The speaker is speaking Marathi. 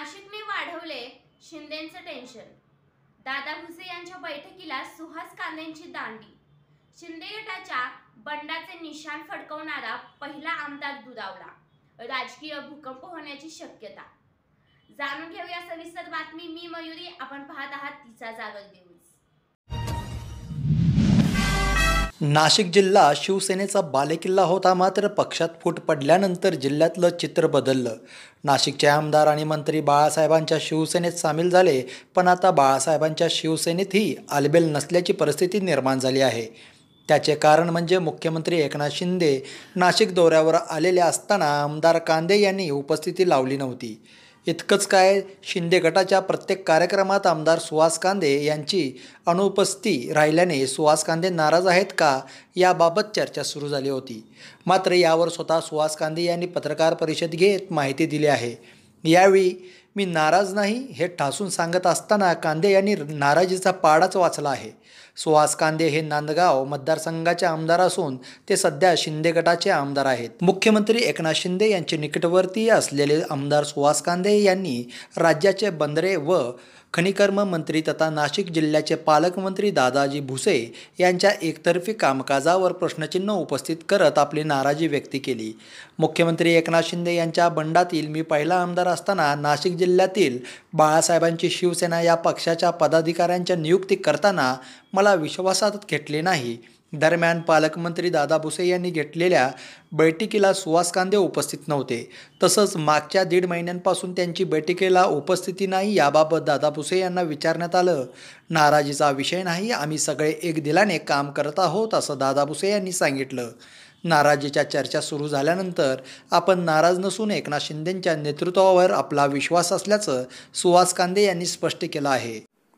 नाशिकने वाढवले शिंदेचं टेन्शन दादा भुसे यांच्या बैठकीला सुहास कांदेंची दांडी शिंदे गटाच्या बंडाचे निशाण फडकवणारा पहिला आमदार दुरावला राजकीय भूकंप होण्याची शक्यता जाणून घेऊया सविस्तर बातमी मी मयुरी आपण पाहत आहात तिचा जागर देऊ नाशिक जिल्हा शिवसेनेचा बालेकिल्ला होता मात्र पक्षात फूट पडल्यानंतर जिल्ह्यातलं चित्र बदललं नाशिकचे आमदार आणि मंत्री बाळासाहेबांच्या शिवसेनेत सामील झाले पण आता बाळासाहेबांच्या शिवसेनेतही आलबेल नसल्याची परिस्थिती निर्माण झाली आहे त्याचे कारण म्हणजे मुख्यमंत्री एकनाथ शिंदे नाशिक दौऱ्यावर आलेले असताना आमदार कांदे यांनी उपस्थिती लावली नव्हती इतकंच काय शिंदे गटाच्या प्रत्येक कार्यक्रमात आमदार सुहास कांदे यांची अनुपस्थिती राहिल्याने सुहास कांदे नाराज आहेत का याबाबत चर्चा सुरू झाली होती मात्र यावर स्वतः सुहास कांदे यांनी पत्रकार परिषद घेत माहिती दिली आहे यावेळी मी नाराज नाही हे ठासून सांगत असताना कांदे यांनी नाराजीचा पाडाच वाचला आहे सुहास कांदे हे नांदगाव मतदारसंघाचे आमदार असून ते सध्या शिंदे गटाचे आमदार आहेत मुख्यमंत्री एकनाथ शिंदे यांचे निकटवर्तीय असलेले आमदार सुहास कांदे यांनी राज्याचे बंदरे व खनिकर्म मंत्री तथा नाशिक जिल्ह्याचे पालकमंत्री दादाजी भुसे यांच्या एकतर्फी कामकाजावर प्रश्नचिन्ह उपस्थित करत आपली नाराजी व्यक्त केली मुख्यमंत्री एकनाथ शिंदे यांच्या बंडातील मी पहिला आमदार असताना नाशिक जिल्ह्यातील बाळासाहेबांची शिवसेना या पक्षाच्या पदाधिकाऱ्यांच्या नियुक्ती करताना मला विश्वासात घेतले नाही दरम्यान पालकमंत्री दादा भुसे यांनी घेतलेल्या बैठकीला सुहास कांदे उपस्थित नव्हते तसंच मागच्या दीड महिन्यांपासून त्यांची बैठकीला उपस्थिती नाही याबाबत दादा भुसे यांना विचारण्यात आलं नाराजीचा विषय नाही आम्ही सगळे एक दिलाने काम करत आहोत असं दादा भुसे यांनी सांगितलं नाराजीच्या चर्चा सुरू झाल्यानंतर आपण नाराज नसून एकनाथ शिंदेंच्या नेतृत्वावर आपला विश्वास असल्याचं सुहास कांदे यांनी स्पष्ट केलं आहे